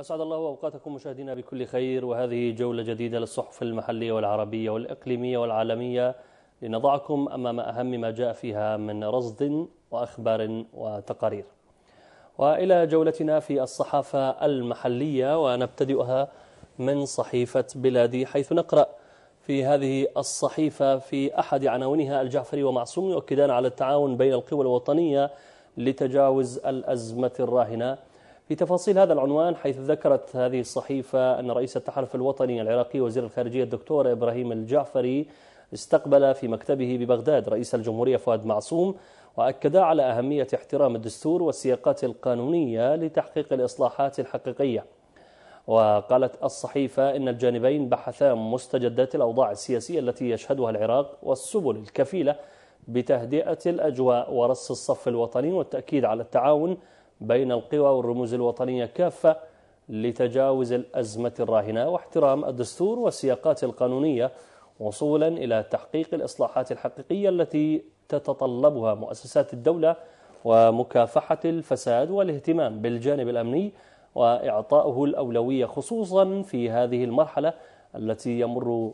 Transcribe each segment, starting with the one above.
أسعد الله أوقاتكم مشاهدينا بكل خير وهذه جولة جديدة للصحف المحلية والعربية والإقليمية والعالمية لنضعكم أمام أهم ما جاء فيها من رصد وأخبار وتقارير وإلى جولتنا في الصحافة المحلية ونبتدئها من صحيفة بلادي حيث نقرأ في هذه الصحيفة في أحد عناوينها الجعفري ومعصوم يؤكدان على التعاون بين القوى الوطنية لتجاوز الأزمة الراهنة في تفاصيل هذا العنوان حيث ذكرت هذه الصحيفة أن رئيس التحالف الوطني العراقي وزير الخارجية الدكتور إبراهيم الجعفري استقبل في مكتبه ببغداد رئيس الجمهورية فؤاد معصوم وأكدا على أهمية احترام الدستور والسياقات القانونية لتحقيق الإصلاحات الحقيقية وقالت الصحيفة إن الجانبين بحثا مستجدات الأوضاع السياسية التي يشهدها العراق والسبل الكفيلة بتهدئة الأجواء ورص الصف الوطني والتأكيد على التعاون بين القوى والرموز الوطنية كافة لتجاوز الأزمة الراهنة واحترام الدستور والسياقات القانونية وصولا إلى تحقيق الإصلاحات الحقيقية التي تتطلبها مؤسسات الدولة ومكافحة الفساد والاهتمام بالجانب الأمني وإعطائه الأولوية خصوصا في هذه المرحلة التي يمر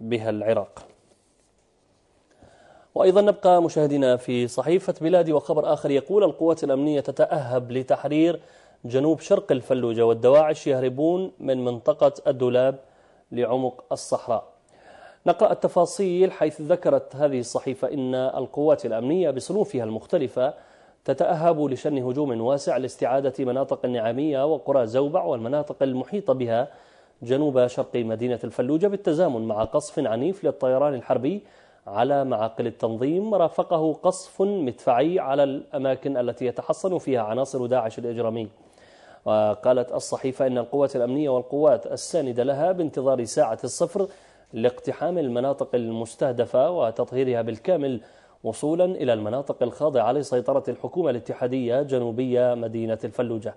بها العراق وأيضا نبقى مشاهدينا في صحيفة بلادي وخبر آخر يقول القوات الأمنية تتأهب لتحرير جنوب شرق الفلوجة والدواعش يهربون من منطقة الدولاب لعمق الصحراء نقرأ التفاصيل حيث ذكرت هذه الصحيفة إن القوات الأمنية بصنوفها المختلفة تتأهب لشن هجوم واسع لاستعادة مناطق النعامية وقرى زوبع والمناطق المحيطة بها جنوب شرق مدينة الفلوجة بالتزامن مع قصف عنيف للطيران الحربي على معاقل التنظيم رافقه قصف مدفعي على الأماكن التي يتحصن فيها عناصر داعش الإجرامي وقالت الصحيفة أن القوات الأمنية والقوات الساندة لها بانتظار ساعة الصفر لاقتحام المناطق المستهدفة وتطهيرها بالكامل وصولا إلى المناطق الخاضعة لسيطرة الحكومة الاتحادية جنوبية مدينة الفلوجة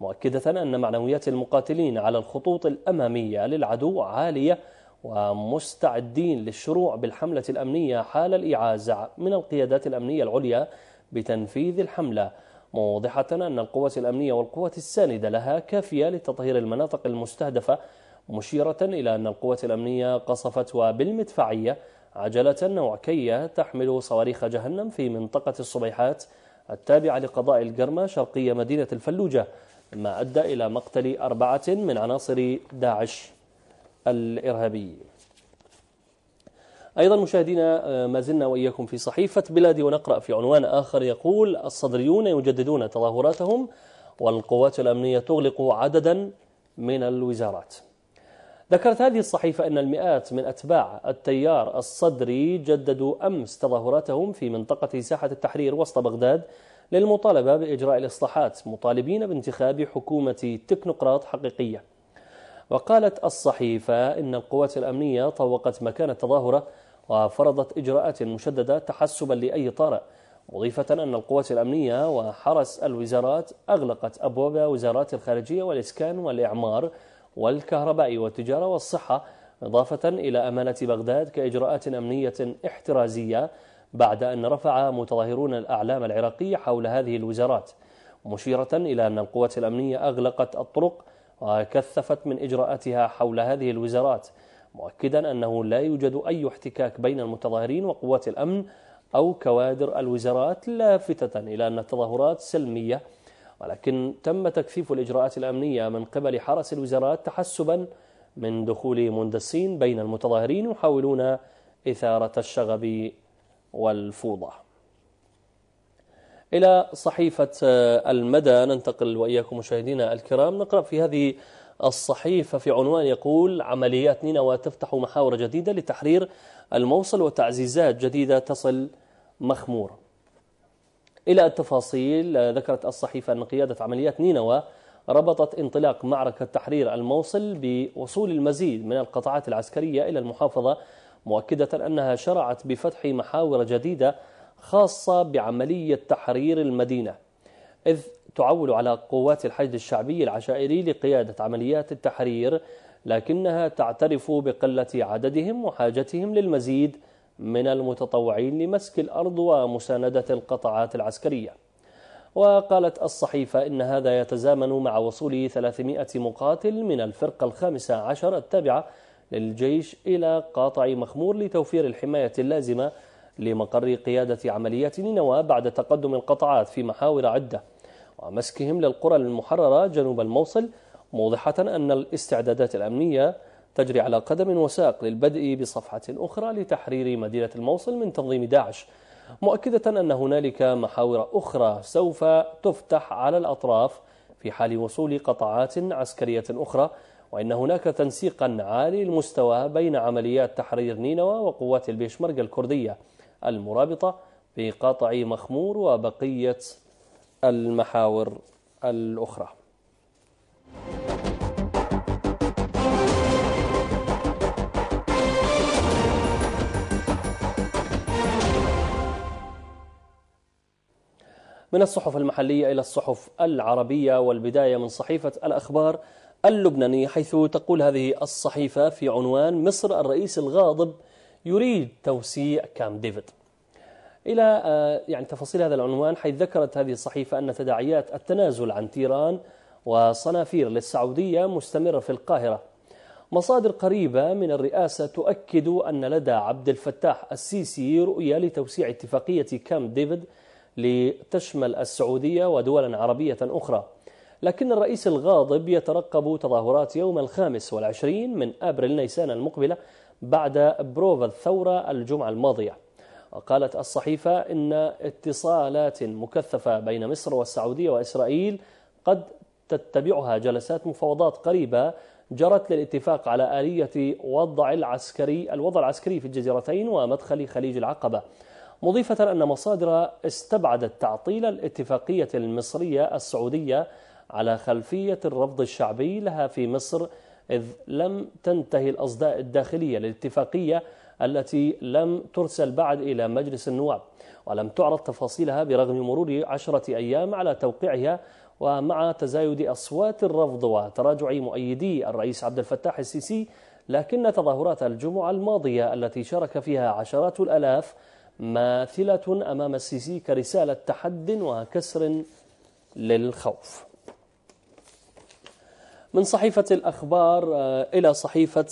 مؤكدة أن معنويات المقاتلين على الخطوط الأمامية للعدو عالية ومستعدين للشروع بالحملة الأمنية حال الإعازة من القيادات الأمنية العليا بتنفيذ الحملة موضحة أن القوات الأمنية والقوات الساندة لها كافية لتطهير المناطق المستهدفة مشيرة إلى أن القوات الأمنية قصفت وبالمدفعية عجلة نوعكية تحمل صواريخ جهنم في منطقة الصبيحات التابعة لقضاء القرمة شرقي مدينة الفلوجة ما أدى إلى مقتل أربعة من عناصر داعش الإرهابي أيضا مشاهدينا آه، ما زلنا وإياكم في صحيفة بلادي ونقرأ في عنوان آخر يقول الصدريون يجددون تظاهراتهم والقوات الأمنية تغلق عددا من الوزارات ذكرت هذه الصحيفة أن المئات من أتباع التيار الصدري جددوا أمس تظاهراتهم في منطقة ساحة التحرير وسط بغداد للمطالبة بإجراء الإصلاحات مطالبين بانتخاب حكومة تكنوقراط حقيقية وقالت الصحيفة إن القوات الأمنية طوقت مكان التظاهرة وفرضت إجراءات مشددة تحسبا لأي طارئ مضيفة أن القوات الأمنية وحرس الوزارات أغلقت أبواب وزارات الخارجية والإسكان والإعمار والكهرباء والتجارة والصحة إضافة إلى أمانة بغداد كإجراءات أمنية احترازية بعد أن رفع متظاهرون الأعلام العراقية حول هذه الوزارات مشيرة إلى أن القوات الأمنية أغلقت الطرق وكثفت من إجراءاتها حول هذه الوزارات مؤكدا أنه لا يوجد أي احتكاك بين المتظاهرين وقوات الأمن أو كوادر الوزارات لافتة إلى أن التظاهرات سلمية ولكن تم تكثيف الإجراءات الأمنية من قبل حرس الوزارات تحسبا من دخول مندسين بين المتظاهرين يحاولون إثارة الشغب والفوضى إلى صحيفة آه، المدى ننتقل وإياكم مشاهدينا الكرام نقرأ في هذه الصحيفة في عنوان يقول عمليات نينوى تفتح محاور جديدة لتحرير الموصل وتعزيزات جديدة تصل مخمور إلى التفاصيل آه، ذكرت الصحيفة أن قيادة عمليات نينوى ربطت انطلاق معركة تحرير الموصل بوصول المزيد من القطاعات العسكرية إلى المحافظة مؤكدة أنها شرعت بفتح محاور جديدة خاصة بعملية تحرير المدينة إذ تعول على قوات الحشد الشعبي العشائري لقيادة عمليات التحرير لكنها تعترف بقلة عددهم وحاجتهم للمزيد من المتطوعين لمسك الأرض ومساندة القطاعات العسكرية وقالت الصحيفة إن هذا يتزامن مع وصول 300 مقاتل من الفرقة الخامسة عشر التابعة للجيش إلى قاطع مخمور لتوفير الحماية اللازمة لمقر قيادة عمليات نينوى بعد تقدم القطعات في محاور عدة ومسكهم للقرى المحررة جنوب الموصل موضحة أن الاستعدادات الأمنية تجري على قدم وساق للبدء بصفحة أخرى لتحرير مدينة الموصل من تنظيم داعش مؤكدة أن هنالك محاور أخرى سوف تفتح على الأطراف في حال وصول قطعات عسكرية أخرى وإن هناك تنسيقا عالي المستوى بين عمليات تحرير نينوى وقوات البيشمركة الكردية المرابطة بقطع مخمور وبقية المحاور الأخرى من الصحف المحلية إلى الصحف العربية والبداية من صحيفة الأخبار اللبنانية حيث تقول هذه الصحيفة في عنوان مصر الرئيس الغاضب يريد توسيع كام ديفيد إلى آه، يعني تفاصيل هذا العنوان حيث ذكرت هذه الصحيفة أن تداعيات التنازل عن تيران وصنافير للسعودية مستمرة في القاهرة مصادر قريبة من الرئاسة تؤكد أن لدى عبد الفتاح السيسي رؤية لتوسيع اتفاقية كام ديفيد لتشمل السعودية ودولا عربية أخرى لكن الرئيس الغاضب يترقب تظاهرات يوم الخامس والعشرين من أبريل نيسان المقبلة بعد بروفا الثورة الجمعة الماضية وقالت الصحيفة إن اتصالات مكثفة بين مصر والسعودية وإسرائيل قد تتبعها جلسات مفاوضات قريبة جرت للاتفاق على آلية وضع العسكري الوضع العسكري في الجزيرتين ومدخل خليج العقبة مضيفة أن مصادر استبعدت تعطيل الاتفاقية المصرية السعودية على خلفية الرفض الشعبي لها في مصر إذ لم تنتهي الأصداء الداخلية للاتفاقية التي لم ترسل بعد إلى مجلس النواب ولم تعرض تفاصيلها برغم مرور عشرة أيام على توقيعها ومع تزايد أصوات الرفض وتراجع مؤيدي الرئيس عبد الفتاح السيسي لكن تظاهرات الجمعة الماضية التي شارك فيها عشرات الألاف ماثلة أمام السيسي كرسالة تحد وكسر للخوف من صحيفة الأخبار آه، إلى صحيفة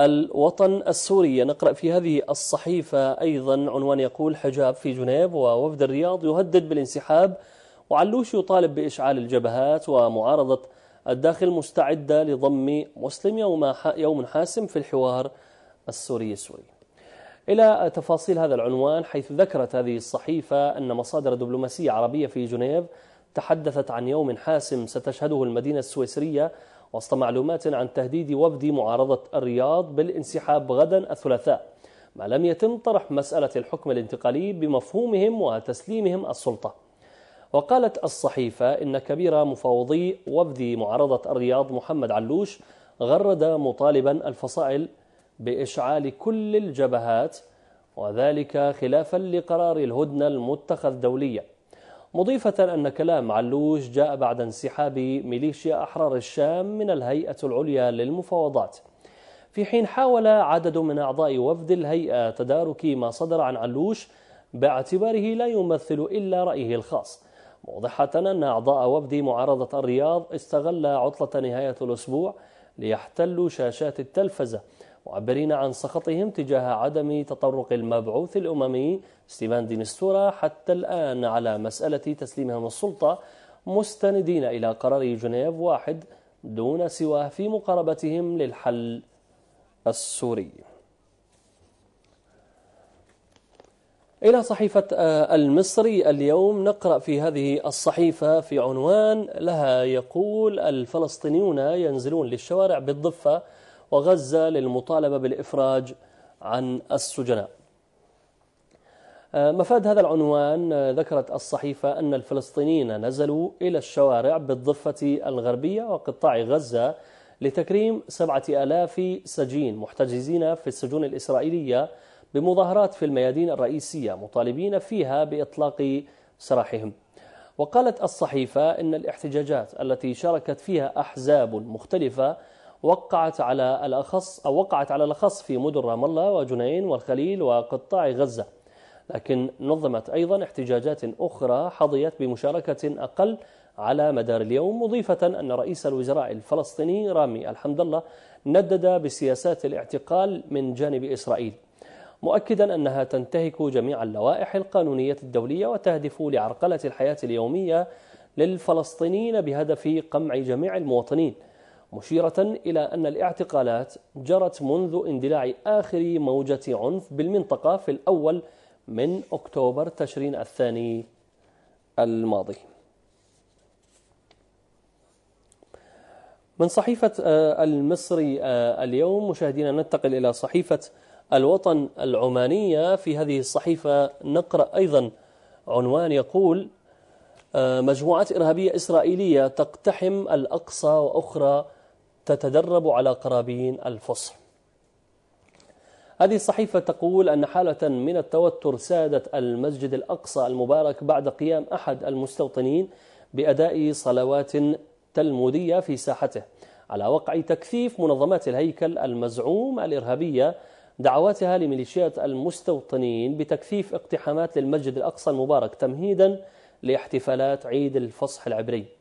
الوطن السوري نقرأ في هذه الصحيفة أيضا عنوان يقول حجاب في جنيف ووفد الرياض يهدد بالانسحاب وعلوش يطالب بإشعال الجبهات ومعارضة الداخل مستعدة لضم مسلم يوم يوم حاسم في الحوار السوري السوري إلى تفاصيل هذا العنوان حيث ذكرت هذه الصحيفة أن مصادر دبلوماسية عربية في جنيف تحدثت عن يوم حاسم ستشهده المدينة السويسرية وسط معلومات عن تهديد وفد معارضة الرياض بالانسحاب غدا الثلاثاء ما لم يتم طرح مسألة الحكم الانتقالي بمفهومهم وتسليمهم السلطة وقالت الصحيفة إن كبير مفاوضي وفد معارضة الرياض محمد علوش غرد مطالبا الفصائل بإشعال كل الجبهات وذلك خلافا لقرار الهدنة المتخذ دوليا مضيفة أن كلام علوش جاء بعد انسحاب ميليشيا أحرار الشام من الهيئة العليا للمفاوضات في حين حاول عدد من أعضاء وفد الهيئة تدارك ما صدر عن علوش باعتباره لا يمثل إلا رأيه الخاص موضحة أن أعضاء وفد معارضة الرياض استغل عطلة نهاية الأسبوع ليحتلوا شاشات التلفزة معبرين عن سخطهم تجاه عدم تطرق المبعوث الأممي ستيفان دينستورا حتى الآن على مسألة تسليمهم السلطة مستندين إلى قرار جنيف واحد دون سواه في مقاربتهم للحل السوري إلى صحيفة آه، المصري اليوم نقرأ في هذه الصحيفة في عنوان لها يقول الفلسطينيون ينزلون للشوارع بالضفة وغزة للمطالبة بالإفراج عن السجناء آه، مفاد هذا العنوان آه، ذكرت الصحيفة أن الفلسطينيين نزلوا إلى الشوارع بالضفة الغربية وقطاع غزة لتكريم سبعة آلاف سجين محتجزين في السجون الإسرائيلية بمظاهرات في الميادين الرئيسية مطالبين فيها بإطلاق سراحهم وقالت الصحيفة إن الاحتجاجات التي شاركت فيها أحزاب مختلفة وقعت على الأخص أو وقعت على الأخص في مدن رام الله وجنين والخليل وقطاع غزة لكن نظمت أيضا احتجاجات أخرى حظيت بمشاركة أقل على مدار اليوم مضيفة أن رئيس الوزراء الفلسطيني رامي الحمد الله ندد بسياسات الاعتقال من جانب إسرائيل مؤكدا أنها تنتهك جميع اللوائح القانونية الدولية وتهدف لعرقلة الحياة اليومية للفلسطينيين بهدف قمع جميع المواطنين مشيرة إلى أن الاعتقالات جرت منذ اندلاع آخر موجة عنف بالمنطقة في الأول من أكتوبر تشرين الثاني الماضي من صحيفة آه، المصري آه، اليوم مشاهدينا ننتقل إلى صحيفة الوطن العمانية في هذه الصحيفة نقرأ أيضا عنوان يقول آه، مجموعات إرهابية إسرائيلية تقتحم الأقصى وأخرى تتدرب على قرابين الفصح هذه الصحيفة تقول أن حالة من التوتر سادت المسجد الأقصى المبارك بعد قيام أحد المستوطنين بأداء صلوات تلمودية في ساحته على وقع تكثيف منظمات الهيكل المزعوم الإرهابية دعواتها لميليشيات المستوطنين بتكثيف اقتحامات للمسجد الأقصى المبارك تمهيدا لاحتفالات عيد الفصح العبري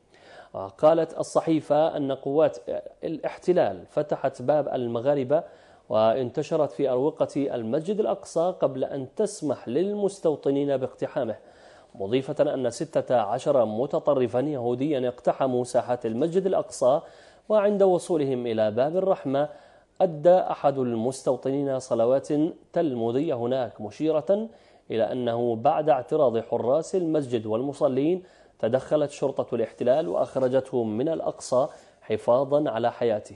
قالت الصحيفة أن قوات الاحتلال فتحت باب المغاربة وانتشرت في أروقة المسجد الأقصى قبل أن تسمح للمستوطنين باقتحامه مضيفة أن 16 متطرفا يهوديا اقتحموا ساحة المسجد الأقصى وعند وصولهم إلى باب الرحمة أدى أحد المستوطنين صلوات تلمودية هناك مشيرة إلى أنه بعد اعتراض حراس المسجد والمصلين تدخلت شرطة الاحتلال وأخرجته من الأقصى حفاظا على حياته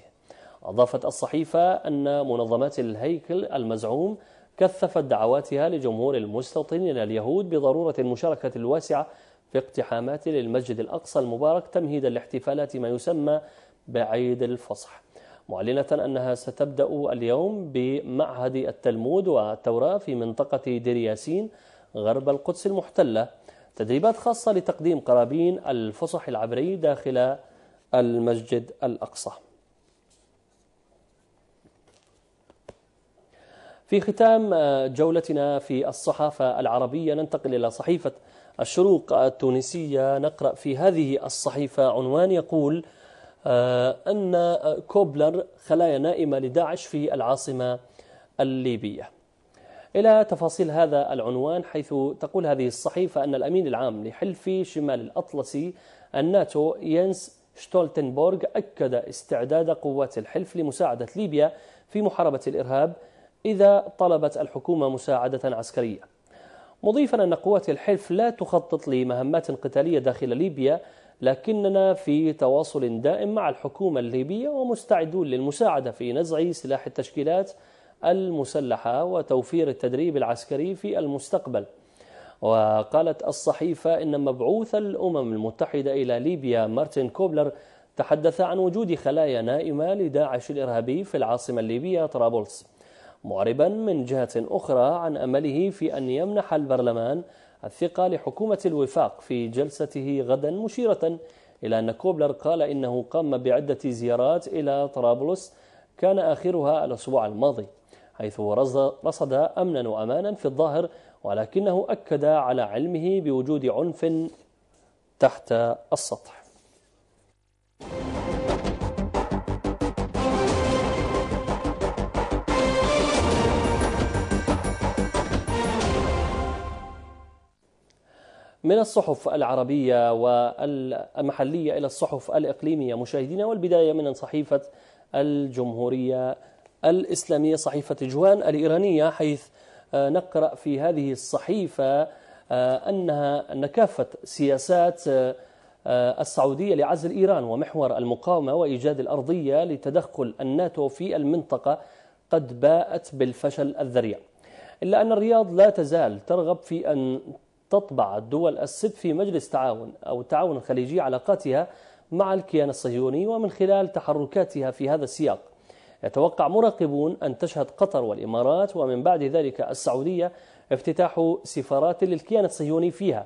أضافت الصحيفة أن منظمات الهيكل المزعوم كثفت دعواتها لجمهور المستوطنين اليهود بضرورة المشاركة الواسعة في اقتحامات للمسجد الأقصى المبارك تمهيدا لاحتفالات ما يسمى بعيد الفصح معلنة أنها ستبدأ اليوم بمعهد التلمود والتوراة في منطقة دير ياسين غرب القدس المحتلة تدريبات خاصة لتقديم قرابين الفصح العبري داخل المسجد الأقصى في ختام آه، جولتنا في الصحافة العربية ننتقل إلى صحيفة الشروق التونسية نقرأ في هذه الصحيفة عنوان يقول آه، أن كوبلر خلايا نائمة لداعش في العاصمة الليبية إلى تفاصيل هذا العنوان حيث تقول هذه الصحيفة أن الأمين العام لحلف شمال الأطلسي الناتو ينس شتولتنبورغ أكد استعداد قوات الحلف لمساعدة ليبيا في محاربة الإرهاب إذا طلبت الحكومة مساعدة عسكرية مضيفا أن قوات الحلف لا تخطط لمهمات قتالية داخل ليبيا لكننا في تواصل دائم مع الحكومة الليبية ومستعدون للمساعدة في نزع سلاح التشكيلات المسلحة وتوفير التدريب العسكري في المستقبل وقالت الصحيفة إن مبعوث الأمم المتحدة إلى ليبيا مارتن كوبلر تحدث عن وجود خلايا نائمة لداعش الإرهابي في العاصمة الليبية طرابلس معربا من جهة أخرى عن أمله في أن يمنح البرلمان الثقة لحكومة الوفاق في جلسته غدا مشيرة إلى أن كوبلر قال إنه قام بعدة زيارات إلى طرابلس كان آخرها الأسبوع الماضي حيث رصد أمنا وأمانا في الظاهر ولكنه أكد على علمه بوجود عنف تحت السطح من الصحف العربية والمحلية إلى الصحف الإقليمية مشاهدينا والبداية من صحيفة الجمهورية الإسلامية صحيفة جوان الإيرانية حيث آه، نقرأ في هذه الصحيفة آه، أنها أن كافة سياسات آه، السعودية لعزل إيران ومحور المقاومة وإيجاد الأرضية لتدخل الناتو في المنطقة قد باءت بالفشل الذريع إلا أن الرياض لا تزال ترغب في أن تطبع الدول السد في مجلس تعاون أو التعاون الخليجي علاقاتها مع الكيان الصهيوني ومن خلال تحركاتها في هذا السياق يتوقع مراقبون أن تشهد قطر والإمارات ومن بعد ذلك السعودية افتتاح سفارات للكيان الصهيوني فيها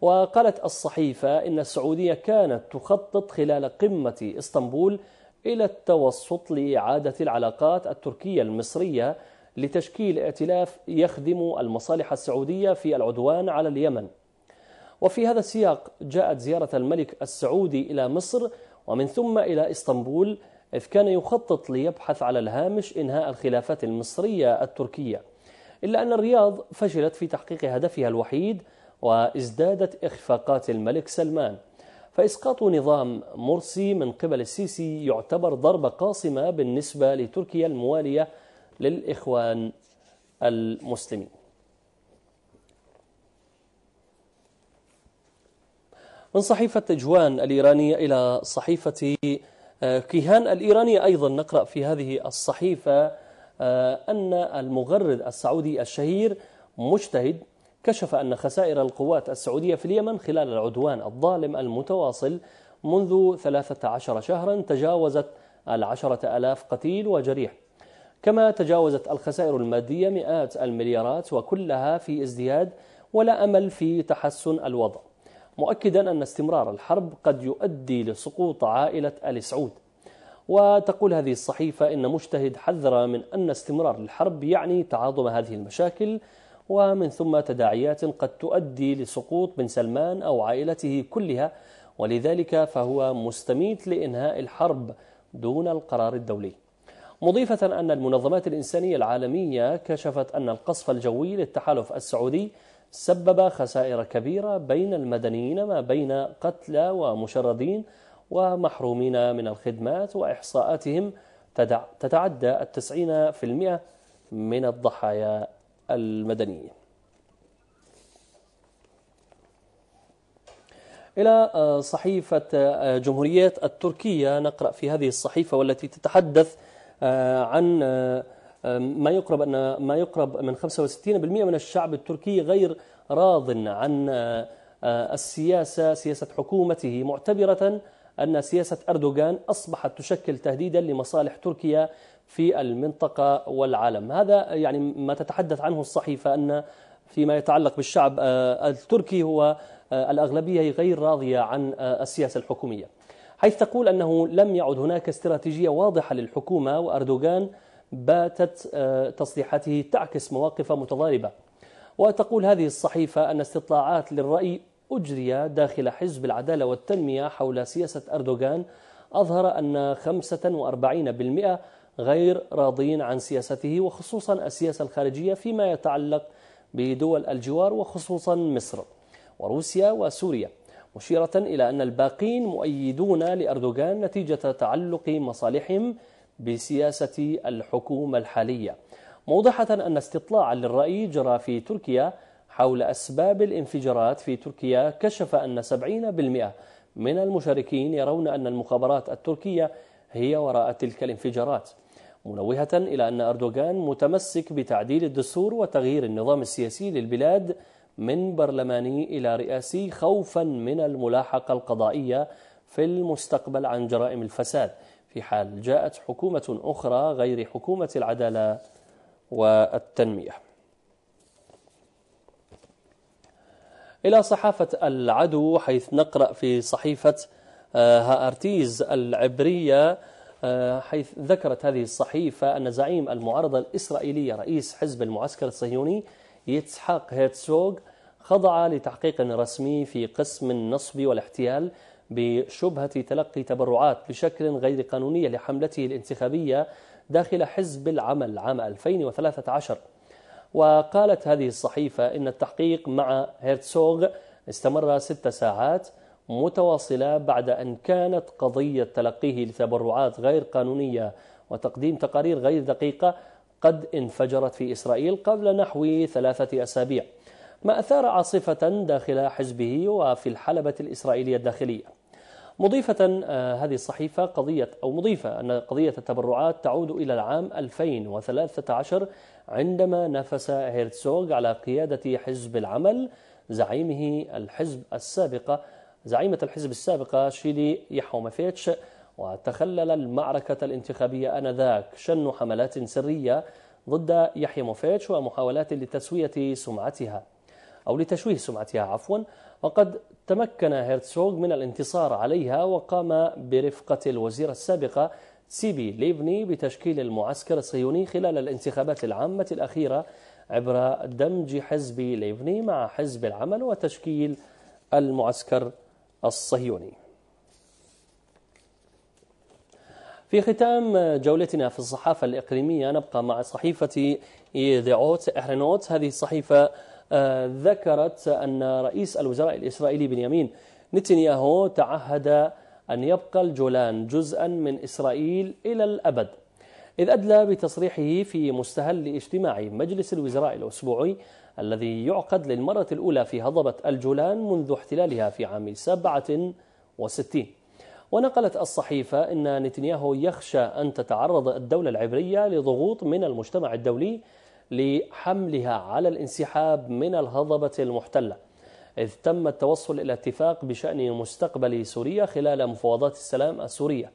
وقالت الصحيفة إن السعودية كانت تخطط خلال قمة اسطنبول إلى التوسط لإعادة العلاقات التركية المصرية لتشكيل ائتلاف يخدم المصالح السعودية في العدوان على اليمن وفي هذا السياق جاءت زيارة الملك السعودي إلى مصر ومن ثم إلى إسطنبول إذ كان يخطط ليبحث على الهامش إنهاء الخلافات المصرية التركية إلا أن الرياض فشلت في تحقيق هدفها الوحيد وازدادت إخفاقات الملك سلمان فإسقاط نظام مرسي من قبل السيسي يعتبر ضربة قاصمة بالنسبة لتركيا الموالية للإخوان المسلمين من صحيفة تجوان الإيرانية إلى صحيفة كيهان الإيراني أيضا نقرأ في هذه الصحيفة آه، أن المغرد السعودي الشهير مجتهد كشف أن خسائر القوات السعودية في اليمن خلال العدوان الظالم المتواصل منذ 13 شهرا تجاوزت العشرة ألاف قتيل وجريح كما تجاوزت الخسائر المادية مئات المليارات وكلها في ازدياد ولا أمل في تحسن الوضع مؤكدا أن استمرار الحرب قد يؤدي لسقوط عائلة آل سعود وتقول هذه الصحيفة إن مجتهد حذر من أن استمرار الحرب يعني تعاظم هذه المشاكل ومن ثم تداعيات قد تؤدي لسقوط بن سلمان أو عائلته كلها ولذلك فهو مستميت لإنهاء الحرب دون القرار الدولي مضيفة أن المنظمات الإنسانية العالمية كشفت أن القصف الجوي للتحالف السعودي سبب خسائر كبيرة بين المدنيين ما بين قتلى ومشردين ومحرومين من الخدمات وإحصاءاتهم تتعدى التسعين في المئة من الضحايا المدنيين إلى آه، صحيفة آه، جمهوريات التركية نقرأ في هذه الصحيفة والتي تتحدث آه، عن ما يقرب أن ما يقرب من 65% من الشعب التركي غير راض عن أه، السياسة سياسة حكومته معتبرة أن سياسة أردوغان أصبحت تشكل تهديدا لمصالح تركيا في المنطقة والعالم هذا يعني ما تتحدث عنه الصحيفة أن فيما يتعلق بالشعب أه، التركي هو أه، الأغلبية غير راضية عن السياسة الحكومية حيث تقول أنه لم يعد هناك استراتيجية واضحة للحكومة وأردوغان باتت آه، تصريحاته تعكس مواقف متضاربة وتقول هذه الصحيفة أن استطلاعات للرأي أجري داخل حزب العدالة والتنمية حول سياسة أردوغان أظهر أن 45% غير راضين عن سياسته وخصوصا السياسة الخارجية فيما يتعلق بدول الجوار وخصوصا مصر وروسيا وسوريا مشيرة إلى أن الباقين مؤيدون لأردوغان نتيجة تعلق مصالحهم بسياسة الحكومة الحالية موضحة أن استطلاعا للرأي جرى في تركيا حول أسباب الانفجارات في تركيا كشف أن 70% من المشاركين يرون أن المخابرات التركية هي وراء تلك الانفجارات منوهة إلى أن أردوغان متمسك بتعديل الدستور وتغيير النظام السياسي للبلاد من برلماني إلى رئاسي خوفا من الملاحقة القضائية في المستقبل عن جرائم الفساد في حال جاءت حكومة أخرى غير حكومة العدالة والتنمية إلى صحافة العدو حيث نقرأ في صحيفة هارتيز آه، العبرية آه، حيث ذكرت هذه الصحيفة أن زعيم المعارضة الإسرائيلية رئيس حزب المعسكر الصهيوني يتسحاق هيرتسوغ خضع لتحقيق رسمي في قسم النصب والاحتيال بشبهة تلقي تبرعات بشكل غير قانوني لحملته الانتخابية داخل حزب العمل عام 2013 وقالت هذه الصحيفة إن التحقيق مع هيرتسوغ استمر ست ساعات متواصلة بعد أن كانت قضية تلقيه لتبرعات غير قانونية وتقديم تقارير غير دقيقة قد انفجرت في إسرائيل قبل نحو ثلاثة أسابيع ما أثار عاصفة داخل حزبه وفي الحلبة الإسرائيلية الداخلية مضيفة آه، هذه الصحيفة قضية أو مضيفة أن قضية التبرعات تعود إلى العام 2013 عندما نفس هيرتسوغ على قيادة حزب العمل زعيمه الحزب السابقة زعيمة الحزب السابقة شيلي يحومفيتش وتخلل المعركة الانتخابية آنذاك شن حملات سرية ضد يحيى موفيتش ومحاولات لتسوية سمعتها أو لتشويه سمعتها عفوا وقد تمكن هيرتسوغ من الانتصار عليها وقام برفقة الوزيرة السابقة سيبي ليفني بتشكيل المعسكر الصهيوني خلال الانتخابات العامة الأخيرة عبر دمج حزب ليفني مع حزب العمل وتشكيل المعسكر الصهيوني في ختام جولتنا في الصحافة الإقليمية نبقى مع صحيفة أوت إحرنوت هذه الصحيفة ذكرت أن رئيس الوزراء الإسرائيلي بنيامين نتنياهو تعهد أن يبقى الجولان جزءا من إسرائيل إلى الأبد إذ أدلى بتصريحه في مستهل اجتماع مجلس الوزراء الأسبوعي الذي يعقد للمرة الأولى في هضبة الجولان منذ احتلالها في عام 67 ونقلت الصحيفة أن نتنياهو يخشى أن تتعرض الدولة العبرية لضغوط من المجتمع الدولي لحملها على الانسحاب من الهضبة المحتلة إذ تم التوصل إلى اتفاق بشأن مستقبل سوريا خلال مفاوضات السلام السورية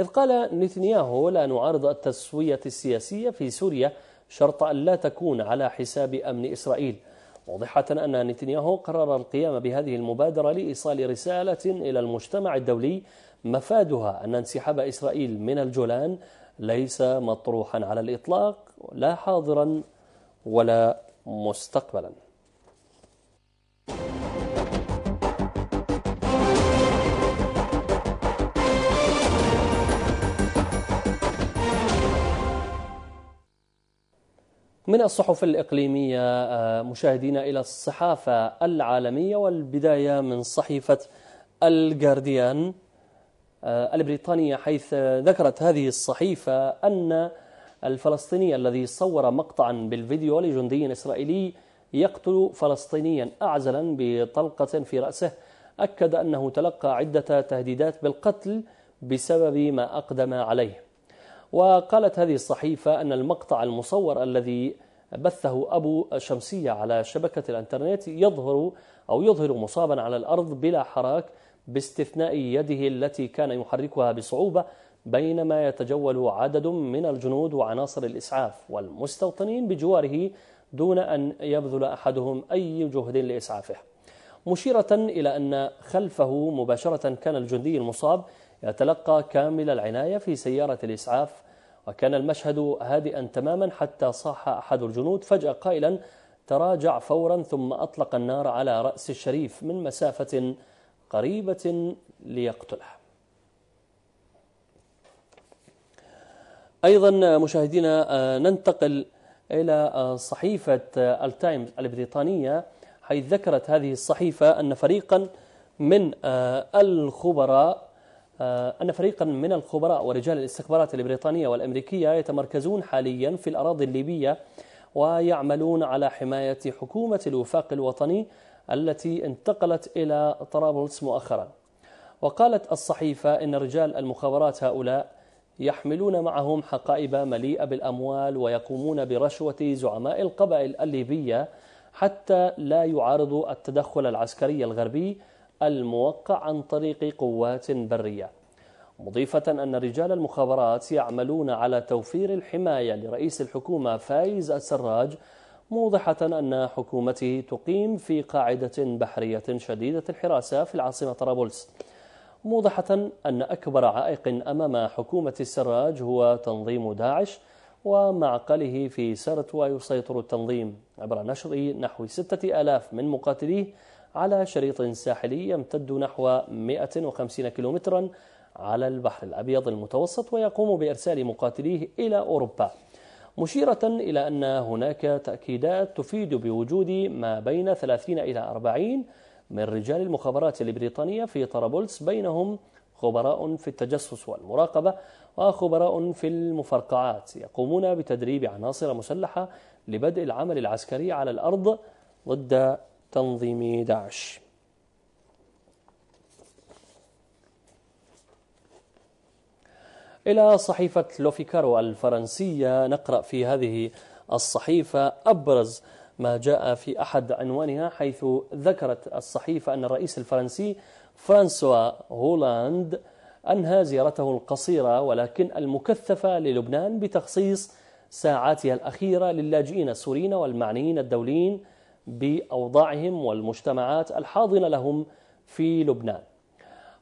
إذ قال نتنياهو لا نعارض التسوية السياسية في سوريا شرط أن لا تكون على حساب أمن إسرائيل موضحة أن نتنياهو قرر القيام بهذه المبادرة لإيصال رسالة إلى المجتمع الدولي مفادها أن انسحاب إسرائيل من الجولان ليس مطروحا على الإطلاق لا حاضرا ولا مستقبلا من الصحف الإقليمية آه، مشاهدينا إلى الصحافة العالمية والبداية من صحيفة الجارديان آه، البريطانية حيث ذكرت هذه الصحيفة أن الفلسطيني الذي صور مقطعا بالفيديو لجندي إسرائيلي يقتل فلسطينيا أعزلا بطلقة في رأسه أكد أنه تلقى عدة تهديدات بالقتل بسبب ما أقدم عليه وقالت هذه الصحيفة أن المقطع المصور الذي بثه أبو شمسية على شبكة الانترنت يظهر أو يظهر مصابا على الأرض بلا حراك باستثناء يده التي كان يحركها بصعوبة بينما يتجول عدد من الجنود وعناصر الإسعاف والمستوطنين بجواره دون أن يبذل أحدهم أي جهد لإسعافه مشيرة إلى أن خلفه مباشرة كان الجندي المصاب يتلقى كامل العناية في سيارة الإسعاف وكان المشهد هادئا تماما حتى صاح أحد الجنود فجأة قائلا تراجع فورا ثم أطلق النار على رأس الشريف من مسافة قريبة ليقتله أيضا مشاهدينا آه، ننتقل إلى آه، صحيفة آه، التايمز البريطانية حيث ذكرت هذه الصحيفة أن فريقا من الخبراء أن فريقا من الخبراء ورجال الاستخبارات البريطانية والأمريكية يتمركزون حاليا في الأراضي الليبية ويعملون على حماية حكومة الوفاق الوطني التي انتقلت إلى طرابلس مؤخرا وقالت الصحيفة إن رجال المخابرات هؤلاء يحملون معهم حقائب مليئة بالأموال ويقومون برشوة زعماء القبائل الليبية حتى لا يعارضوا التدخل العسكري الغربي الموقع عن طريق قوات برية مضيفة أن رجال المخابرات يعملون على توفير الحماية لرئيس الحكومة فايز السراج موضحة أن حكومته تقيم في قاعدة بحرية شديدة الحراسة في العاصمة طرابلس موضحة أن أكبر عائق أمام حكومة السراج هو تنظيم داعش ومعقله في سرتوى يسيطر التنظيم عبر نشر نحو ستة آلاف من مقاتليه على شريط ساحلي يمتد نحو 150 كيلومترا على البحر الأبيض المتوسط ويقوم بإرسال مقاتليه إلى أوروبا مشيرة إلى أن هناك تأكيدات تفيد بوجود ما بين 30 إلى 40 من رجال المخابرات البريطانية في طرابلس بينهم خبراء في التجسس والمراقبة وخبراء في المفرقعات يقومون بتدريب عناصر مسلحة لبدء العمل العسكري على الأرض ضد تنظيم داعش إلى صحيفة لوفيكارو الفرنسية نقرأ في هذه الصحيفة أبرز ما جاء في أحد عنوانها حيث ذكرت الصحيفة أن الرئيس الفرنسي فرانسوا هولاند أنهى زيارته القصيرة ولكن المكثفة للبنان بتخصيص ساعاتها الأخيرة للاجئين السوريين والمعنيين الدوليين بأوضاعهم والمجتمعات الحاضنة لهم في لبنان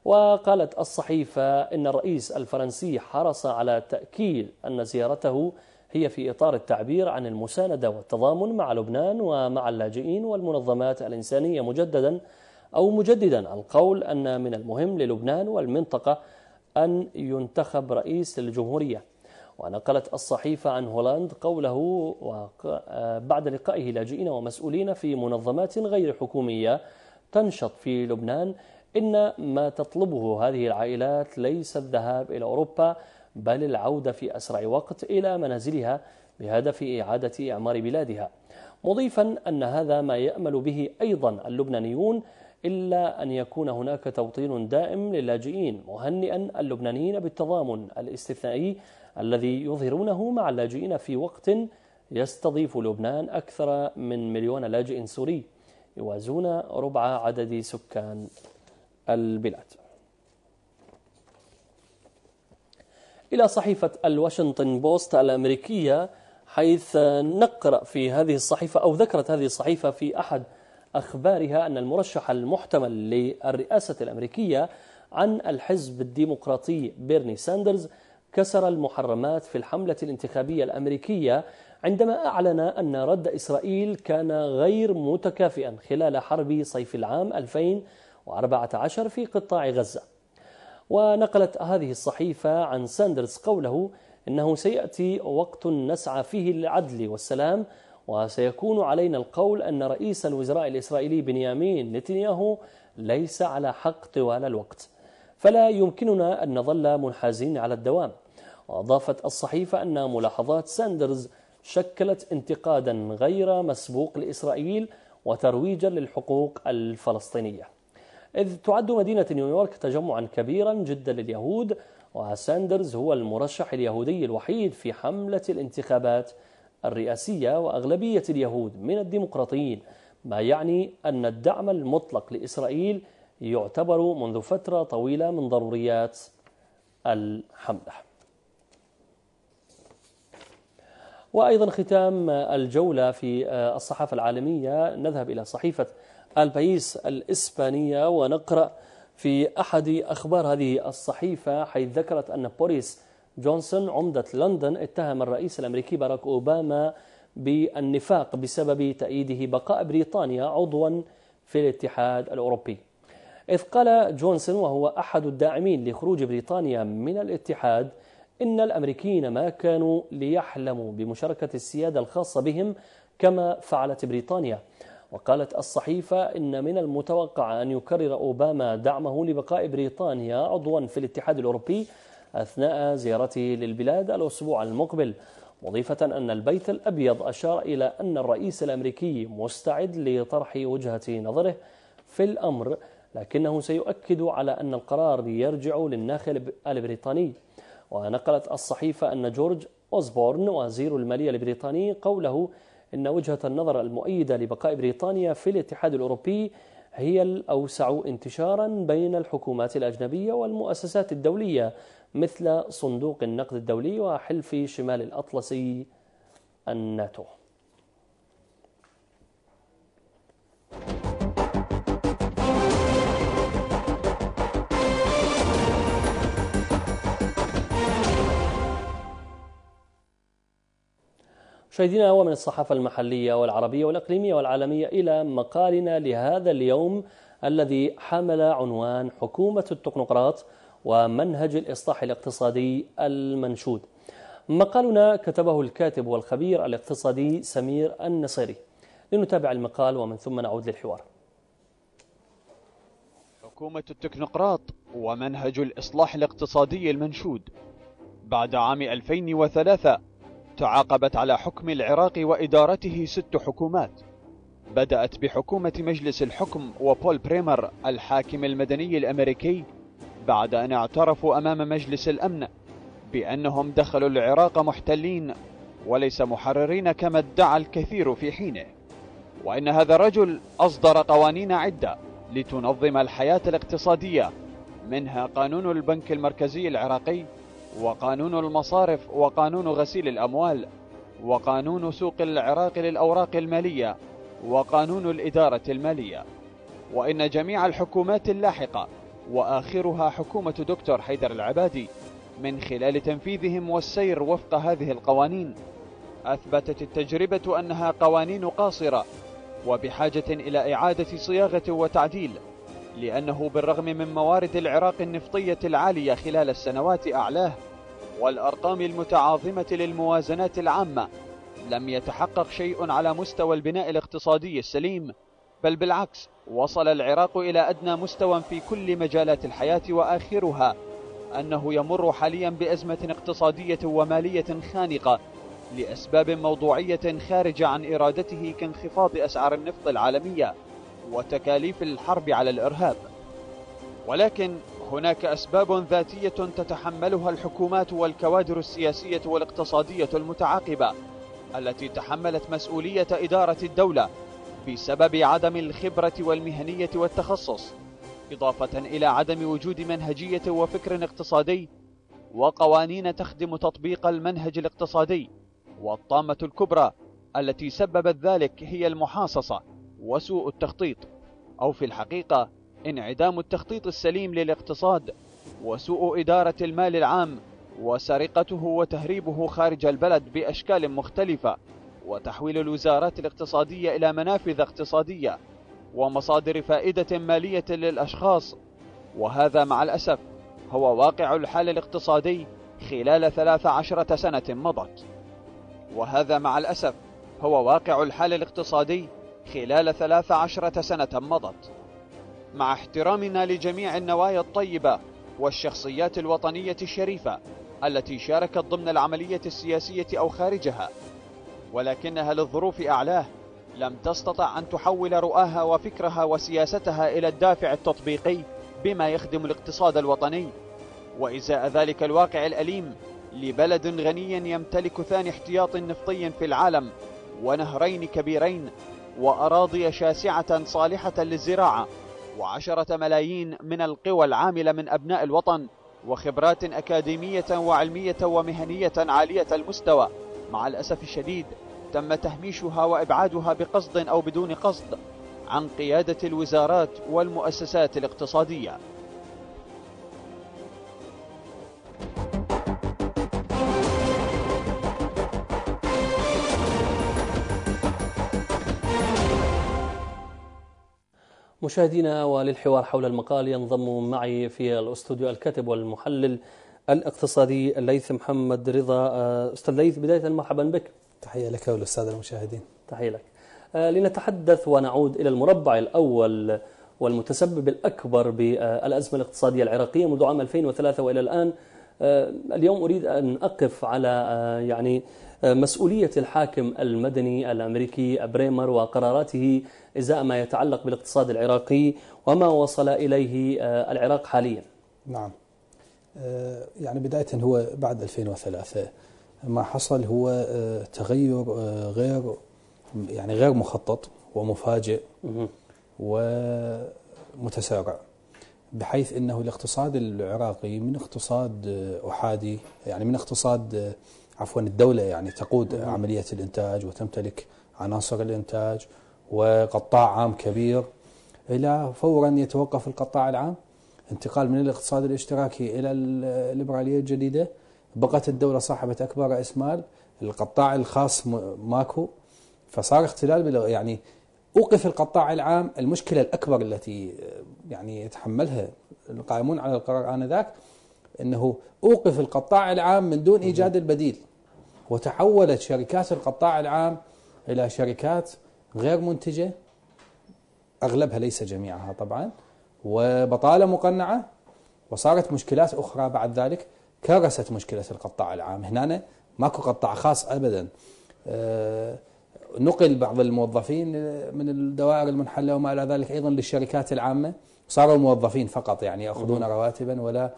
وقالت الصحيفة إن الرئيس الفرنسي حرص على تأكيد أن زيارته هي في إطار التعبير عن المساندة والتضامن مع لبنان ومع اللاجئين والمنظمات الإنسانية مجددا أو مجددا القول أن من المهم للبنان والمنطقة أن ينتخب رئيس للجمهورية ونقلت الصحيفة عن هولاند قوله آه، بعد لقائه لاجئين ومسؤولين في منظمات غير حكومية تنشط في لبنان إن ما تطلبه هذه العائلات ليس الذهاب إلى أوروبا بل العودة في أسرع وقت إلى منازلها بهدف إعادة إعمار بلادها مضيفا أن هذا ما يأمل به أيضا اللبنانيون إلا أن يكون هناك توطين دائم للاجئين مهنئا اللبنانيين بالتضامن الاستثنائي الذي يظهرونه مع اللاجئين في وقت يستضيف لبنان أكثر من مليون لاجئ سوري يوازون ربع عدد سكان البلاد إلى صحيفة الواشنطن بوست الأمريكية حيث نقرأ في هذه الصحيفة أو ذكرت هذه الصحيفة في أحد أخبارها أن المرشح المحتمل للرئاسة الأمريكية عن الحزب الديمقراطي بيرني ساندرز كسر المحرمات في الحملة الانتخابية الأمريكية عندما أعلن أن رد إسرائيل كان غير متكافئا خلال حرب صيف العام 2014 في قطاع غزة ونقلت هذه الصحيفة عن ساندرز قوله إنه سيأتي وقت نسعى فيه للعدل والسلام وسيكون علينا القول أن رئيس الوزراء الإسرائيلي بنيامين نتنياهو ليس على حق طوال الوقت فلا يمكننا أن نظل منحازين على الدوام وأضافت الصحيفة أن ملاحظات ساندرز شكلت انتقادا غير مسبوق لإسرائيل وترويجا للحقوق الفلسطينية إذ تعد مدينة نيويورك تجمعا كبيرا جدا لليهود وساندرز هو المرشح اليهودي الوحيد في حملة الانتخابات الرئاسية وأغلبية اليهود من الديمقراطيين ما يعني أن الدعم المطلق لإسرائيل يعتبر منذ فترة طويلة من ضروريات الحملة وأيضا ختام الجولة في الصحافة العالمية نذهب إلى صحيفة البيس الإسبانية ونقرأ في أحد أخبار هذه الصحيفة حيث ذكرت أن بوريس جونسون عمدة لندن اتهم الرئيس الأمريكي باراك أوباما بالنفاق بسبب تأييده بقاء بريطانيا عضوا في الاتحاد الأوروبي إذ قال جونسون وهو أحد الداعمين لخروج بريطانيا من الاتحاد إن الأمريكيين ما كانوا ليحلموا بمشاركة السيادة الخاصة بهم كما فعلت بريطانيا وقالت الصحيفة إن من المتوقع أن يكرر أوباما دعمه لبقاء بريطانيا عضوا في الاتحاد الأوروبي أثناء زيارته للبلاد الأسبوع المقبل مضيفة أن البيت الأبيض أشار إلى أن الرئيس الأمريكي مستعد لطرح وجهة نظره في الأمر لكنه سيؤكد على أن القرار يرجع للناخب البريطاني ونقلت الصحيفة أن جورج أوزبورن وزير المالية البريطاني قوله أن وجهة النظر المؤيدة لبقاء بريطانيا في الاتحاد الأوروبي هي الأوسع انتشارا بين الحكومات الأجنبية والمؤسسات الدولية مثل صندوق النقد الدولي وحلف شمال الأطلسي الناتو مشاهدينا هو من الصحافة المحلية والعربية والإقليمية والعالمية إلى مقالنا لهذا اليوم الذي حمل عنوان حكومة التكنوقراط ومنهج الإصلاح الاقتصادي المنشود مقالنا كتبه الكاتب والخبير الاقتصادي سمير النصيري لنتابع المقال ومن ثم نعود للحوار حكومة التكنوقراط ومنهج الإصلاح الاقتصادي المنشود بعد عام 2003 تعاقبت على حكم العراق وإدارته ست حكومات بدأت بحكومة مجلس الحكم وبول بريمر الحاكم المدني الأمريكي بعد أن اعترفوا أمام مجلس الأمن بأنهم دخلوا العراق محتلين وليس محررين كما ادعى الكثير في حينه وإن هذا الرجل أصدر قوانين عدة لتنظم الحياة الاقتصادية منها قانون البنك المركزي العراقي وقانون المصارف وقانون غسيل الأموال وقانون سوق العراق للأوراق المالية وقانون الإدارة المالية وإن جميع الحكومات اللاحقة وآخرها حكومة دكتور حيدر العبادي من خلال تنفيذهم والسير وفق هذه القوانين أثبتت التجربة أنها قوانين قاصرة وبحاجة إلى إعادة صياغة وتعديل لأنه بالرغم من موارد العراق النفطية العالية خلال السنوات أعلاه والأرقام المتعاظمة للموازنات العامة لم يتحقق شيء على مستوى البناء الاقتصادي السليم بل بالعكس وصل العراق إلى أدنى مستوى في كل مجالات الحياة وآخرها أنه يمر حاليا بأزمة اقتصادية ومالية خانقة لأسباب موضوعية خارجة عن إرادته كانخفاض أسعار النفط العالمية وتكاليف الحرب على الإرهاب ولكن هناك أسباب ذاتية تتحملها الحكومات والكوادر السياسية والاقتصادية المتعاقبة التي تحملت مسؤولية إدارة الدولة بسبب عدم الخبرة والمهنية والتخصص إضافة إلى عدم وجود منهجية وفكر اقتصادي وقوانين تخدم تطبيق المنهج الاقتصادي والطامة الكبرى التي سببت ذلك هي المحاصصة وسوء التخطيط أو في الحقيقة انعدام التخطيط السليم للاقتصاد وسوء إدارة المال العام وسرقته وتهريبه خارج البلد بأشكال مختلفة وتحويل الوزارات الاقتصادية إلى منافذ اقتصادية ومصادر فائدة مالية للأشخاص وهذا مع الأسف هو واقع الحال الاقتصادي خلال ثلاث عشرة سنة مضت وهذا مع الأسف هو واقع الحال الاقتصادي خلال ثلاث عشرة سنة مضت مع احترامنا لجميع النوايا الطيبة والشخصيات الوطنية الشريفة التي شاركت ضمن العملية السياسية أو خارجها ولكنها للظروف أعلاه لم تستطع أن تحول رؤاها وفكرها وسياستها إلى الدافع التطبيقي بما يخدم الاقتصاد الوطني وإزاء ذلك الواقع الأليم لبلد غني يمتلك ثاني احتياط نفطي في العالم ونهرين كبيرين وأراضي شاسعة صالحة للزراعة وعشرة ملايين من القوى العاملة من أبناء الوطن وخبرات أكاديمية وعلمية ومهنية عالية المستوى مع الأسف الشديد تم تهميشها وإبعادها بقصد أو بدون قصد عن قيادة الوزارات والمؤسسات الاقتصادية مشاهدينا وللحوار حول المقال ينضم معي في الاستوديو الكاتب والمحلل الاقتصادي الليث محمد رضا آه، استاذ ليث بدايه مرحبا بك تحيه لك وللساده المشاهدين تحيه لك آه، لنتحدث ونعود الى المربع الاول والمتسبب الاكبر بالازمه الاقتصاديه العراقيه منذ عام 2003 والى الان آه، اليوم اريد ان اقف على يعني مسؤولية الحاكم المدني الأمريكي بريمر وقراراته إزاء ما يتعلق بالاقتصاد العراقي وما وصل إليه آه، العراق حاليا نعم آه، يعني بداية هو بعد 2003 ما حصل هو آه، تغير غير يعني غير مخطط ومفاجئ ومتسارع بحيث انه الاقتصاد العراقي من اقتصاد احادي يعني من اقتصاد عفوا الدولة يعني تقود نعم. عملية الإنتاج وتمتلك عناصر الإنتاج وقطاع عام كبير إلى فورا يتوقف القطاع العام انتقال من الاقتصاد الاشتراكي إلى الليبرالية الجديدة بقت الدولة صاحبة أكبر رأس مال القطاع الخاص ماكو فصار اختلال يعني أوقف القطاع العام المشكلة الأكبر التي يعني يتحملها القائمون على القرار آنذاك أنه أوقف القطاع العام من دون نعم. إيجاد البديل وتحولت شركات القطاع العام إلى شركات غير منتجة أغلبها ليس جميعها طبعا وبطالة مقنعة وصارت مشكلات أخرى بعد ذلك كرست مشكلة القطاع العام هنا ماكو قطاع خاص أبدا آه، نقل بعض الموظفين آه، من الدوائر المنحلة وما إلى ذلك أيضا للشركات العامة صاروا موظفين فقط يعني يأخذون رواتبا ولا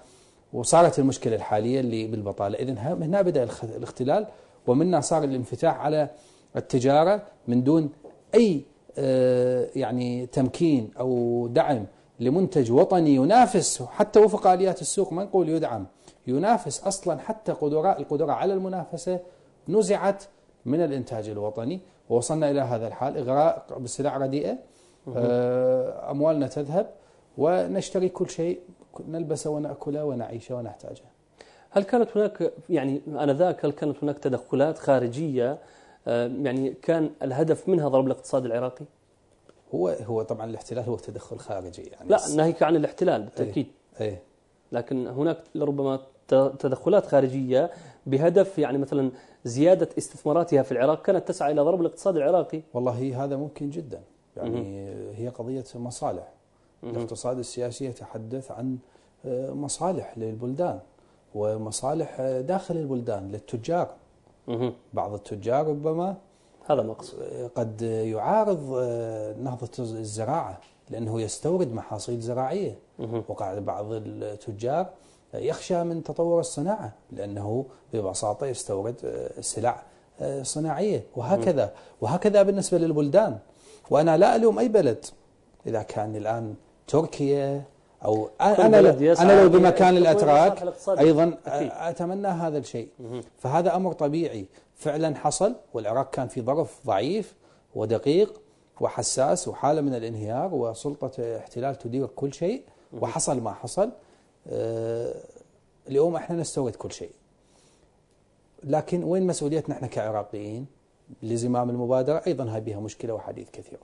وصارت المشكلة الحالية اللي بالبطالة إذن هنا بدأ الاختلال ومنا صار الانفتاح على التجارة من دون أي آه، يعني تمكين أو دعم لمنتج وطني ينافس حتى وفق آليات السوق ما نقول يدعم ينافس أصلا حتى قدراء القدرة على المنافسة نزعت من الإنتاج الوطني ووصلنا إلى هذا الحال إغراء بسلع رديئة آه، أموالنا تذهب ونشتري كل شيء نلبس ونأكل ونعيش ونحتاجه هل كانت هناك يعني آنذاك هل كانت هناك تدخلات خارجية آه، يعني كان الهدف منها ضرب الاقتصاد العراقي؟ هو هو طبعا الاحتلال هو تدخل خارجي يعني لا ناهيك عن الاحتلال بالتأكيد أي. أي. لكن هناك لربما تدخلات خارجية بهدف يعني مثلا زيادة استثماراتها في العراق كانت تسعى إلى ضرب الاقتصاد العراقي والله هذا ممكن جدا يعني هي قضية مصالح الاقتصاد السياسي يتحدث عن آه، مصالح للبلدان ومصالح آه، داخل البلدان للتجار بعض التجار ربما هذا مقصود آه، قد يعارض نهضة الزراعة لأنه يستورد محاصيل زراعية وقع بعض التجار يخشى من تطور الصناعة لأنه ببساطة يستورد سلع صناعية وهكذا وهكذا بالنسبة للبلدان وأنا لا ألوم أي بلد إذا كان الآن تركيا أو أنا أنا لو بمكان الأتراك أيضا أكيد. أتمنى هذا الشيء فهذا أمر طبيعي فعلا حصل والعراق كان في ظرف ضعيف ودقيق وحساس وحالة من الانهيار وسلطة الاحتلال تدير كل شيء وحصل ما حصل اليوم احنا نستورد كل شيء لكن وين مسؤوليتنا احنا كعراقيين لزمام المبادرة أيضا هاي بها مشكلة وحديث كثيرة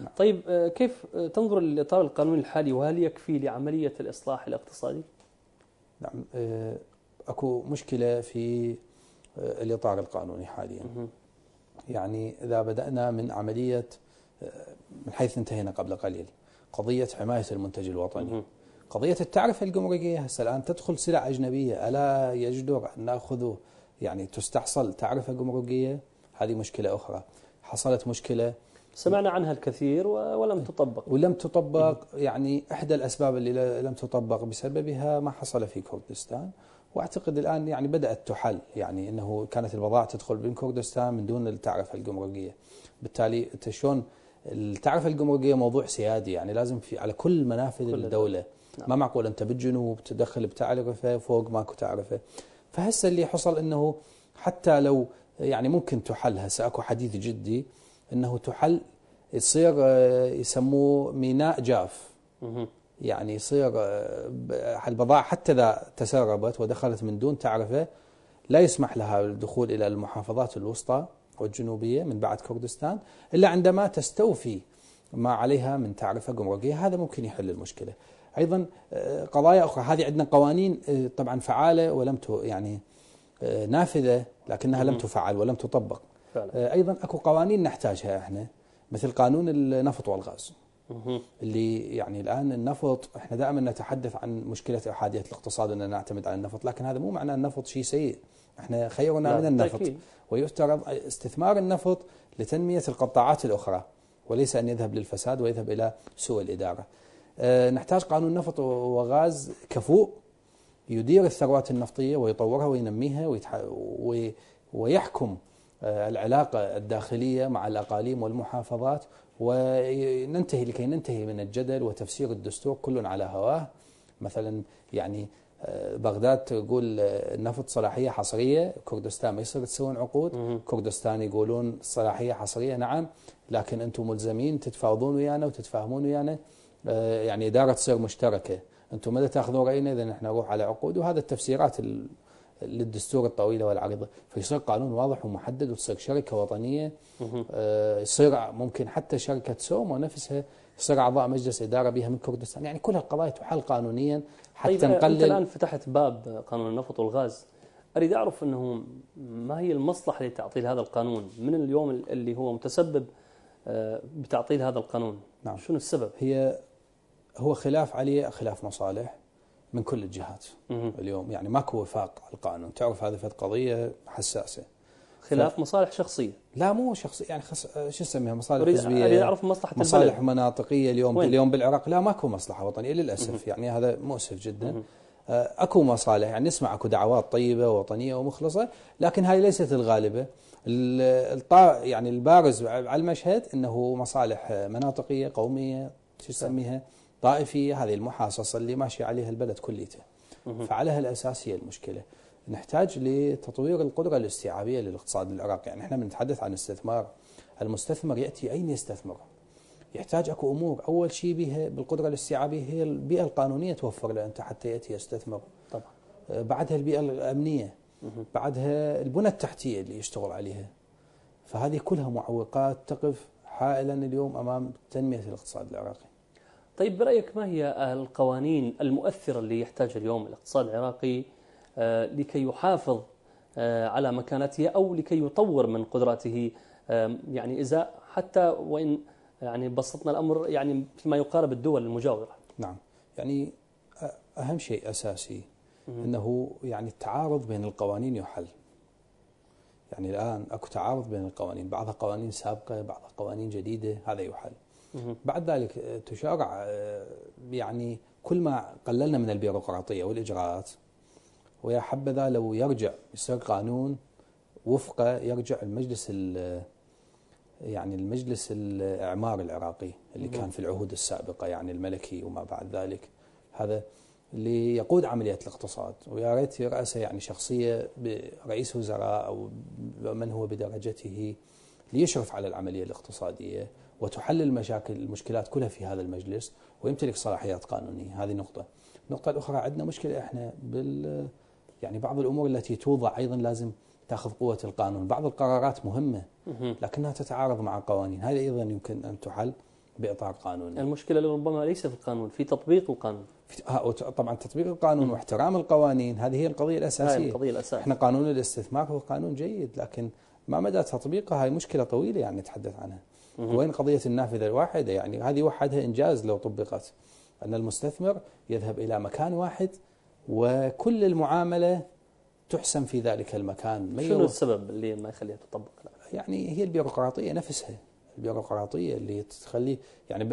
نعم. طيب آه، كيف آه، تنظر للإطار القانوني الحالي وهل يكفي لعملية الإصلاح الاقتصادي؟ نعم آه، أكو مشكلة في الإطار القانوني حاليا يعني إذا بدأنا من عملية من حيث انتهينا قبل قليل قضية حماية المنتج الوطني قضية التعرفة الجمركية هسه الآن تدخل سلع أجنبية ألا يجدر أن نأخذ يعني تستحصل تعرفة جمركية هذه مشكلة أخرى حصلت مشكلة سمعنا عنها الكثير ولم إيه. تطبق ولم تطبق يعني إحدى الأسباب اللي لم تطبق بسببها ما حصل في كردستان واعتقد الان يعني بدات تحل يعني انه كانت البضائع تدخل من كردستان من دون التعرفه الجمركيه. بالتالي انت شلون التعرفه الجمركيه موضوع سيادي يعني لازم في على كل منافذ كل الدوله نعم. ما معقول انت بالجنوب تدخل بتعرفه فوق ماكو تعرفه. فهسه اللي حصل انه حتى لو يعني ممكن تحل هسه اكو حديث جدي انه تحل يصير آه، يسموه ميناء جاف يعني يصير آه، البضاعة حتى إذا تسربت ودخلت من دون تعرفه لا يسمح لها الدخول إلى المحافظات الوسطى والجنوبية من بعد كردستان إلا عندما تستوفي ما عليها من تعرفة جمركية هذا ممكن يحل المشكلة أيضا آه، قضايا أخرى هذه عندنا قوانين طبعا فعالة ولم يعني نافذة لكنها لم تفعل ولم تطبق فعلا. آه، ايضا اكو قوانين نحتاجها احنا مثل قانون النفط والغاز اللي يعني الان النفط احنا دائما نتحدث عن مشكله احاديه الاقتصاد اننا نعتمد على النفط لكن هذا مو معنى النفط شيء سيء احنا خيرنا من النفط ويفترض استثمار النفط لتنميه القطاعات الاخرى وليس ان يذهب للفساد ويذهب الى سوء الاداره اه نحتاج قانون نفط وغاز كفوء يدير الثروات النفطيه ويطورها وينميها ويحكم آه، العلاقة الداخلية مع الأقاليم والمحافظات وننتهي لكي ننتهي من الجدل وتفسير الدستور كل على هواه مثلا يعني آه، بغداد تقول النفط آه، صلاحية حصرية كردستان ما يصير تسوون عقود كردستان يقولون صلاحية حصرية نعم لكن أنتم ملزمين تتفاوضون ويانا وتتفاهمون ويانا يعني إدارة تصير مشتركة أنتم ماذا تأخذون رأينا إذا نحن نروح على عقود وهذا التفسيرات للدستور الطويله والعريضه فيصير قانون واضح ومحدد وتصير شركه وطنيه آه، يصير ممكن حتى شركه سومو نفسها يصير اعضاء مجلس اداره بها من كردستان يعني كل هالقضايا تحل قانونيا حتى طيب آه، نقلل انت الان فتحت باب قانون النفط والغاز اريد اعرف انه ما هي المصلحه لتعطيل هذا القانون من اليوم اللي هو متسبب آه، بتعطيل هذا القانون نعم. شنو السبب هي هو خلاف عليه خلاف مصالح من كل الجهات اليوم يعني ماكو وفاق على القانون تعرف هذه فت قضية حساسة خلاف ف... مصالح شخصية لا مو شخصية يعني خص... شو نسميها مصالح أريد حزبية اللي يعرف مصلحة مصالح البلد. مناطقية اليوم وين؟ اليوم بالعراق لا ماكو مصلحة وطنية للأسف يعني هذا مؤسف جدا آه، اكو مصالح يعني نسمع اكو دعوات طيبه ووطنيه ومخلصه لكن هاي ليست الغالبه الطا يعني البارز على المشهد انه مصالح مناطقيه قوميه شو يسميها طائفية هذه المحاصصة اللي ماشي عليها البلد كليته فعلى هالأساس هي المشكلة نحتاج لتطوير القدرة الاستيعابية للاقتصاد العراقي يعني احنا بنتحدث عن استثمار المستثمر يأتي أين يستثمر يحتاج أكو أمور أول شيء بها بالقدرة الاستيعابية هي البيئة القانونية توفر له أنت حتى يأتي يستثمر طبعا آه، بعدها البيئة الأمنية بعدها البنى التحتية اللي يشتغل عليها فهذه كلها معوقات تقف حائلا اليوم أمام تنمية الاقتصاد العراقي طيب برأيك ما هي القوانين المؤثرة اللي يحتاجها اليوم الاقتصاد العراقي آه، لكي يحافظ آه، على مكانته أو لكي يطور من قدراته يعني إذا حتى وإن يعني بسطنا الأمر يعني فيما يقارب الدول المجاورة نعم يعني آه، أهم شيء أساسي أنه يعني التعارض بين القوانين يحل يعني الآن أكو تعارض بين القوانين بعضها قوانين سابقة بعضها قوانين جديدة هذا يحل بعد ذلك آه، تشارع آه، يعني كل ما قللنا من البيروقراطية والإجراءات ويا حبذا لو يرجع يصير قانون وفقه يرجع المجلس آه، يعني المجلس الاعمار العراقي اللي كان في العهود السابقة يعني الملكي وما بعد ذلك هذا اللي يقود عملية الاقتصاد ويا ريت يرأسه يعني شخصية برئيس وزراء أو من هو بدرجته ليشرف على العملية الاقتصادية وتحل المشاكل المشكلات كلها في هذا المجلس ويمتلك صلاحيات قانونية هذه نقطة النقطة الأخرى عندنا مشكلة إحنا بال يعني بعض الأمور التي توضع أيضا لازم تأخذ قوة القانون بعض القرارات مهمة لكنها تتعارض مع القوانين هذه أيضا يمكن أن تحل بإطار قانوني المشكلة ربما ليس في القانون في تطبيق القانون آه، طبعا تطبيق القانون واحترام القوانين هذه هي القضية الأساسية هاي القضية الأساسية احنا قانون الاستثمار هو قانون جيد لكن ما مدى تطبيقه هاي مشكلة طويلة يعني نتحدث عنها وين قضية النافذة الواحدة يعني هذه وحدها إنجاز لو طبقت أن المستثمر يذهب إلى مكان واحد وكل المعاملة تحسم في ذلك المكان شنو السبب اللي ما يخليها تطبق يعني هي البيروقراطية نفسها البيروقراطيه اللي تخلي يعني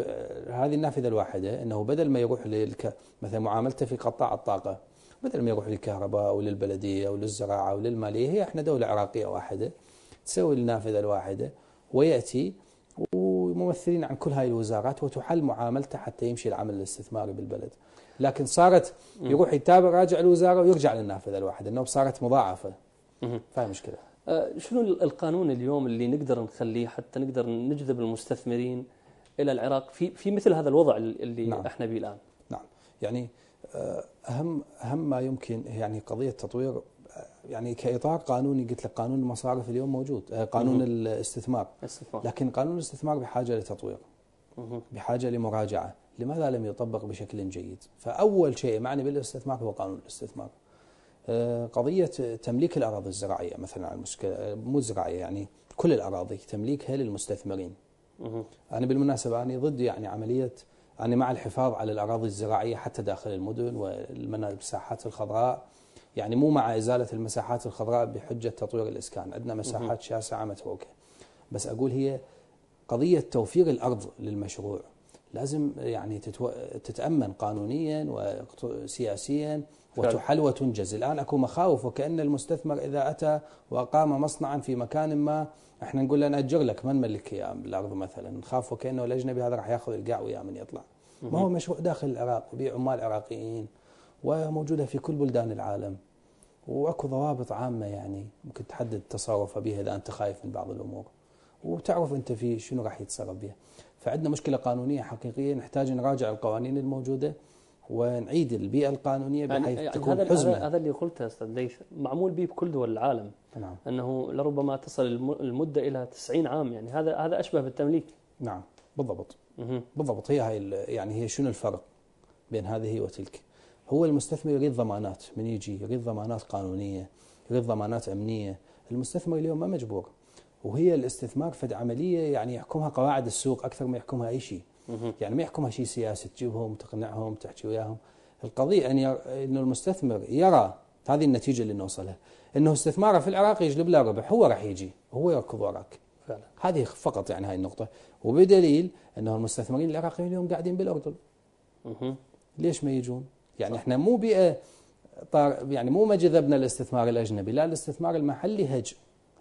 هذه النافذه الواحده انه بدل ما يروح للك مثلا معاملته في قطاع الطاقه بدل ما يروح للكهرباء او للبلديه او للزراعه او للماليه هي احنا دوله عراقيه واحده تسوي النافذه الواحده وياتي وممثلين عن كل هاي الوزارات وتحل معاملته حتى يمشي العمل الاستثماري بالبلد لكن صارت يروح يتابع راجع الوزارة ويرجع للنافذة الواحد انه صارت مضاعفة فهي مشكلة أه، شنو القانون اليوم اللي نقدر نخليه حتى نقدر نجذب المستثمرين إلى العراق في في مثل هذا الوضع اللي نعم. احنا به الآن نعم يعني أه، أهم أهم ما يمكن يعني قضية تطوير يعني كاطار قانوني قلت لك قانون المصارف اليوم موجود آه، قانون الاستثمار لكن قانون الاستثمار بحاجه لتطوير بحاجه لمراجعه لماذا لم يطبق بشكل جيد فاول شيء معني بالاستثمار هو قانون الاستثمار آه، قضية تمليك الأراضي الزراعية مثلا على المشكلة آه، مو الزراعية يعني كل الأراضي تمليكها للمستثمرين أنا بالمناسبة أنا ضد يعني عملية أنا مع الحفاظ على الأراضي الزراعية حتى داخل المدن والمساحات الخضراء يعني مو مع إزالة المساحات الخضراء بحجة تطوير الإسكان عندنا مساحات شاسعة متروكة بس أقول هي قضية توفير الأرض للمشروع لازم يعني تتو... تتأمن قانونيا وسياسيا وتحل وتنجز الآن أكو مخاوف وكأن المستثمر إذا أتى وأقام مصنعا في مكان ما احنا نقول له نأجر لك من ملك الأرض مثلا نخاف وكأنه الأجنبي هذا راح ياخذ القاع ويا من يطلع ما هو مشروع داخل العراق وبيع عمال عراقيين وموجودة في كل بلدان العالم واكو ضوابط عامة يعني ممكن تحدد تصرفها بها إذا أنت خايف من بعض الأمور وتعرف أنت في شنو راح يتصرف بها فعندنا مشكلة قانونية حقيقية نحتاج نراجع القوانين الموجودة ونعيد البيئة القانونية بحيث يعني تكون هذا حزمة هذا اللي قلته أستاذ ليث معمول به بكل دول العالم نعم. أنه لربما تصل المدة إلى 90 عام يعني هذا هذا أشبه بالتمليك نعم بالضبط مه. بالضبط هي هاي يعني هي شنو الفرق بين هذه وتلك هو المستثمر يريد ضمانات من يجي يريد ضمانات قانونية يريد ضمانات أمنية المستثمر اليوم ما مجبور وهي الاستثمار فد عملية يعني يحكمها قواعد السوق أكثر ما يحكمها أي شيء يعني ما يحكمها شيء سياسي تجيبهم تقنعهم تحكي وياهم القضية أن أنه المستثمر يرى هذه النتيجة اللي نوصلها أنه استثماره في العراق يجلب له ربح هو راح يجي هو يركض وراك فعلا. هذه فقط يعني هاي النقطة وبدليل أنه المستثمرين العراقيين اليوم قاعدين بالأردن ليش ما يجون يعني صح. احنا مو بيئه طار يعني مو ما جذبنا الاستثمار الاجنبي لا الاستثمار المحلي هج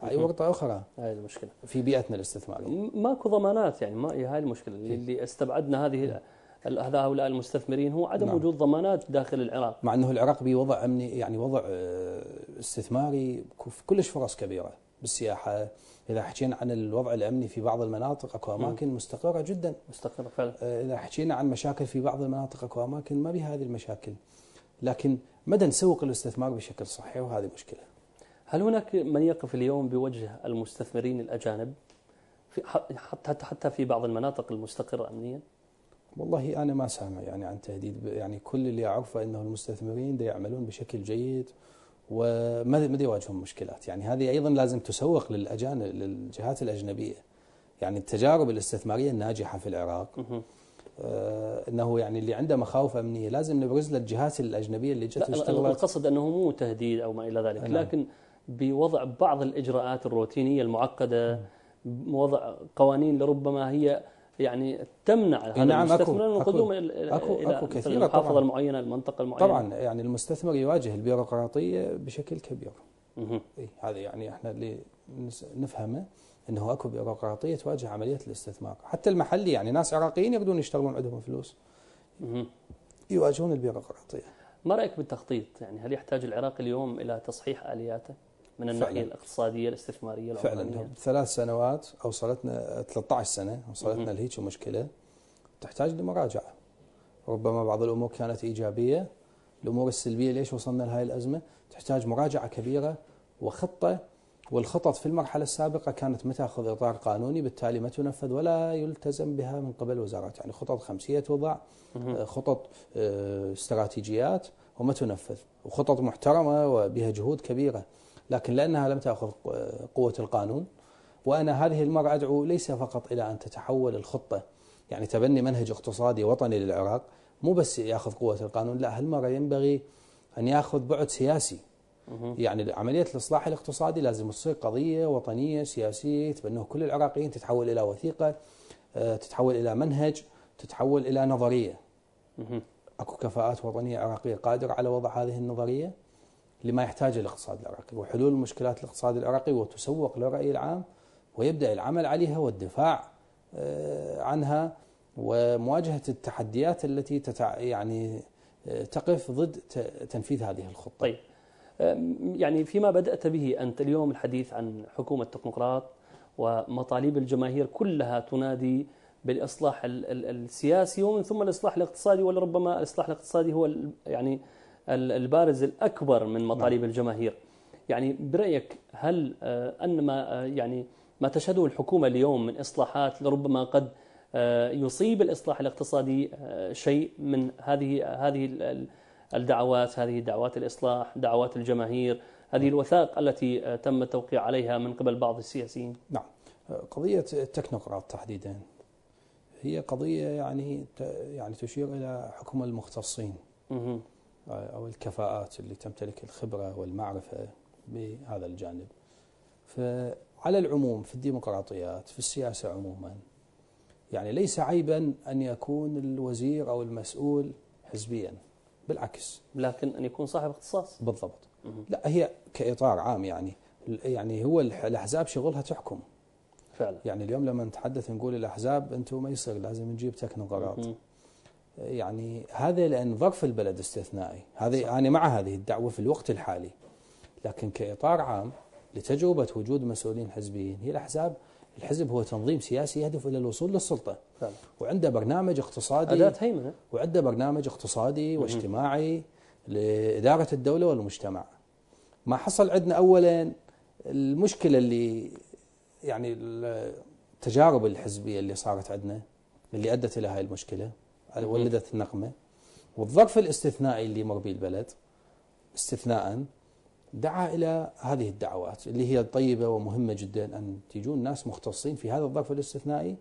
هاي ورطه اخرى هاي المشكله في بيئتنا الاستثماريه ماكو ضمانات يعني ما هاي المشكله اللي استبعدنا هذه هؤلاء المستثمرين هو عدم نعم. وجود ضمانات داخل العراق مع انه العراق بوضع امني يعني وضع آه، استثماري كلش فرص كبيره بالسياحه اذا حكينا عن الوضع الامني في بعض المناطق اكو اماكن مستقره جدا مستقره فعلا آه، اذا حكينا عن مشاكل في بعض المناطق اكو اماكن ما بها هذه المشاكل لكن مدى نسوق الاستثمار بشكل صحيح وهذه مشكله هل هناك من يقف اليوم بوجه المستثمرين الاجانب في حتى حتى في بعض المناطق المستقره امنيا؟ والله انا ما سامع يعني عن تهديد يعني كل اللي اعرفه انه المستثمرين دا يعملون بشكل جيد وما ما يواجههم مشكلات يعني هذه أيضا لازم تسوق للأجانب للجهات الأجنبية يعني التجارب الاستثمارية الناجحة في العراق آه، انه يعني اللي عنده مخاوف امنيه لازم نبرز له الجهات الاجنبيه اللي جت اشتغلت القصد انه مو تهديد او ما الى ذلك أنا. نعم. لكن بوضع بعض الاجراءات الروتينيه المعقده وضع قوانين لربما هي يعني تمنع هذا نعم المستثمر من القدوم الى أكو كثيرة المحافظه طبعاً المعينه المنطقه المعينه طبعا يعني المستثمر يواجه البيروقراطيه بشكل كبير إيه هذا يعني احنا اللي نفهمه انه اكو بيروقراطيه تواجه عمليه الاستثمار حتى المحلي يعني ناس عراقيين يقدرون يشتغلون عندهم فلوس يواجهون البيروقراطيه ما رايك بالتخطيط يعني هل يحتاج العراق اليوم الى تصحيح الياته من الناحية الاقتصادية الاستثمارية العمرانية فعلا ثلاث سنوات أوصلتنا 13 سنة وصلتنا لهيك مشكلة تحتاج لمراجعة ربما بعض الأمور كانت إيجابية الأمور السلبية ليش وصلنا لهي الأزمة تحتاج مراجعة كبيرة وخطة والخطط في المرحلة السابقة كانت ما تاخذ إطار قانوني بالتالي ما تنفذ ولا يلتزم بها من قبل وزارات يعني خطط خمسية توضع آه، خطط آه، استراتيجيات وما تنفذ وخطط محترمة وبها جهود كبيرة لكن لأنها لم تأخذ قوة القانون وأنا هذه المرة أدعو ليس فقط إلى أن تتحول الخطة يعني تبني منهج اقتصادي وطني للعراق مو بس ياخذ قوة القانون لا هالمرة ينبغي أن ياخذ بعد سياسي يعني عملية الإصلاح الاقتصادي لازم تصير قضية وطنية سياسية تبنوه كل العراقيين تتحول إلى وثيقة آه، تتحول إلى منهج تتحول إلى نظرية أكو كفاءات وطنية عراقية قادرة على وضع هذه النظرية لما يحتاجه الاقتصاد العراقي وحلول مشكلات الاقتصاد العراقي وتسوق للرأي العام ويبدأ العمل عليها والدفاع آه، عنها ومواجهة التحديات التي تتع... يعني آه، تقف ضد تنفيذ هذه الخطة طيب يعني فيما بدأت به أنت اليوم الحديث عن حكومة تكنوقراط ومطالب الجماهير كلها تنادي بالإصلاح السياسي ومن ثم الإصلاح الاقتصادي ولربما الإصلاح الاقتصادي هو يعني البارز الأكبر من نعم. مطالب الجماهير يعني برأيك هل آه، أن ما آه، يعني ما تشهده الحكومة اليوم من إصلاحات لربما قد آه، يصيب الإصلاح الاقتصادي شيء من هذه هذه الدعوات هذه دعوات الإصلاح دعوات الجماهير هذه نعم. الوثائق التي تم التوقيع عليها من قبل بعض السياسيين نعم قضية التكنوقراط تحديدا هي قضية يعني يعني تشير إلى حكم المختصين أو الكفاءات اللي تمتلك الخبرة والمعرفة بهذا الجانب فعلى العموم في الديمقراطيات في السياسة عموما يعني ليس عيبا أن يكون الوزير أو المسؤول حزبيا بالعكس لكن أن يكون صاحب اختصاص بالضبط لا هي كإطار عام يعني يعني هو الأحزاب شغلها تحكم فعلا يعني اليوم لما نتحدث نقول الأحزاب أنتم ما يصير لازم نجيب تكنوقراط يعني هذا لأن ظرف البلد استثنائي هذه أنا مع هذه الدعوة في الوقت الحالي لكن كإطار عام لتجربة وجود مسؤولين حزبيين هي الأحزاب الحزب هو تنظيم سياسي يهدف إلى الوصول للسلطة وعنده برنامج اقتصادي أداة هيمنة وعنده برنامج اقتصادي واجتماعي لإدارة الدولة والمجتمع ما حصل عندنا أولا المشكلة اللي يعني التجارب الحزبية اللي صارت عندنا اللي أدت إلى هاي المشكلة ولدت النقمة والظرف الاستثنائي اللي مر به البلد استثناء دعا إلى هذه الدعوات اللي هي طيبة ومهمة جدا أن تجون ناس مختصين في هذا الظرف الاستثنائي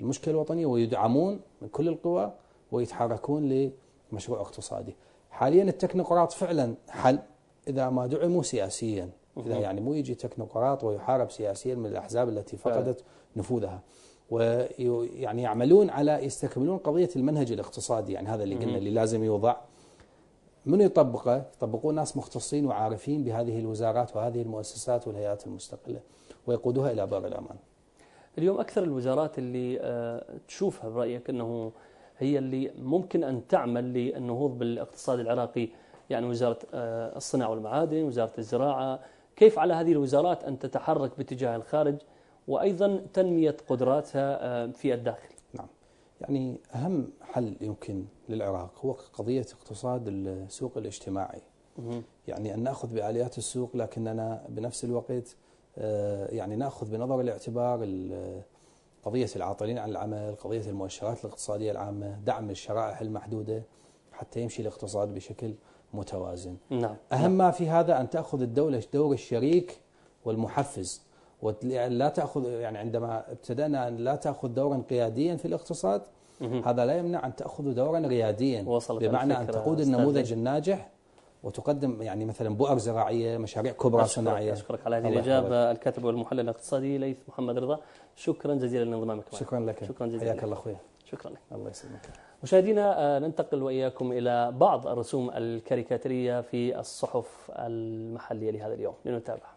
المشكلة الوطنية ويدعمون من كل القوى ويتحركون لمشروع اقتصادي حاليا التكنوقراط فعلا حل إذا ما دعموا سياسيا إذا يعني مو يجي تكنوقراط ويحارب سياسيا من الأحزاب التي فقدت نفوذها ويعني يعملون على يستكملون قضية المنهج الاقتصادي يعني هذا اللي قلنا اللي لازم يوضع من يطبقه يطبقون ناس مختصين وعارفين بهذه الوزارات وهذه المؤسسات والهيئات المستقلة ويقودوها إلى باب الأمان اليوم أكثر الوزارات اللي آه، تشوفها برأيك أنه هي اللي ممكن أن تعمل للنهوض بالاقتصاد العراقي يعني وزارة آه، الصناعة والمعادن وزارة الزراعة كيف على هذه الوزارات أن تتحرك باتجاه الخارج وأيضا تنمية قدراتها آه، في الداخل نعم يعني أهم حل يمكن للعراق هو قضية اقتصاد السوق الاجتماعي يعني أن نأخذ بآليات السوق لكننا بنفس الوقت آه، يعني نأخذ بنظر الاعتبار قضية العاطلين عن العمل قضية المؤشرات الاقتصادية العامة دعم الشرائح المحدودة حتى يمشي الاقتصاد بشكل متوازن نعم. أهم ما في هذا أن تأخذ الدولة دور الشريك والمحفز لا تاخذ يعني عندما ابتدانا ان لا تاخذ دورا قياديا في الاقتصاد هذا لا يمنع ان تاخذ دورا رياديا بمعنى ان تقود النموذج الناجح وتقدم يعني مثلا بؤر زراعيه، مشاريع كبرى أشكرك صناعيه. اشكرك على هذه الاجابه الكاتب والمحلل الاقتصادي ليث محمد رضا، شكرا جزيلا لانضمامك معنا. شكرا لك. شكرا جزيلا. حياك الله اخوي. شكرا لك. الله يسلمك. مشاهدينا آه، ننتقل واياكم الى بعض الرسوم الكاريكاتيريه في الصحف المحليه لهذا اليوم، لنتابع.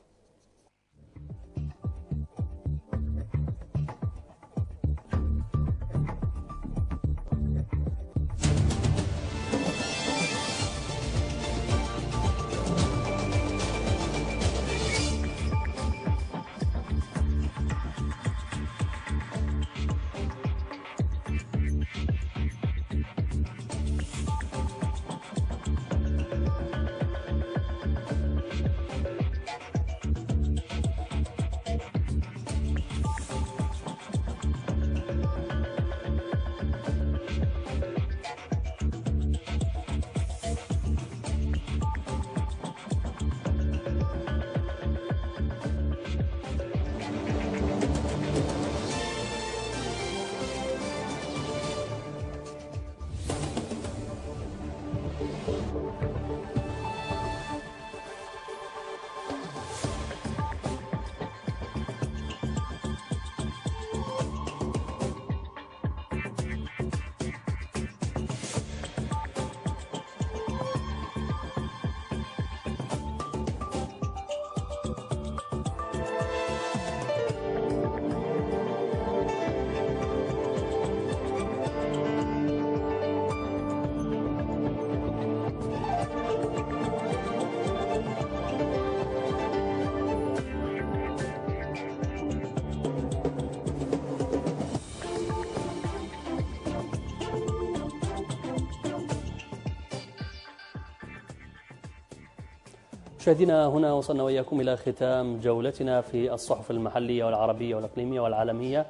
مشاهدينا هنا وصلنا وإياكم إلى ختام جولتنا في الصحف المحلية والعربية والإقليمية والعالمية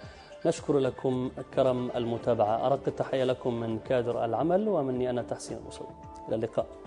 نشكر لكم كرم المتابعة أرق التحية لكم من كادر العمل ومني أنا تحسين الوصول إلى اللقاء